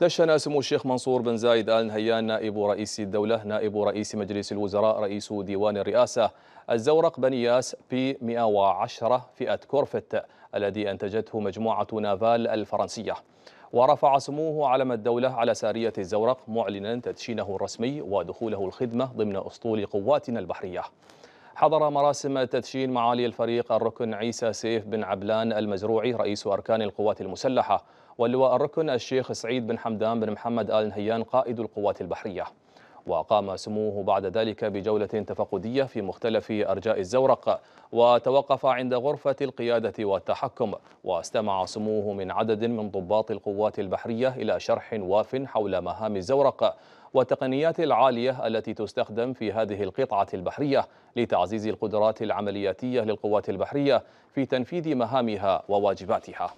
دشنا سمو الشيخ منصور بن زايد آل نهيان نائب رئيس الدولة نائب رئيس مجلس الوزراء رئيس ديوان الرئاسة الزورق بن ياس بي 110 فئة كورفت الذي أنتجته مجموعة نافال الفرنسية ورفع سموه علم الدولة على سارية الزورق معلنا تدشينه الرسمي ودخوله الخدمة ضمن أسطول قواتنا البحرية حضر مراسم تدشين معالي الفريق الركن عيسى سيف بن عبلان المزروعي رئيس أركان القوات المسلحة واللواء الركن الشيخ سعيد بن حمدان بن محمد آل نهيان قائد القوات البحرية وقام سموه بعد ذلك بجولة تفقدية في مختلف أرجاء الزورق وتوقف عند غرفة القيادة والتحكم واستمع سموه من عدد من ضباط القوات البحرية إلى شرح واف حول مهام الزورق والتقنيات العالية التي تستخدم في هذه القطعة البحرية لتعزيز القدرات العملياتية للقوات البحرية في تنفيذ مهامها وواجباتها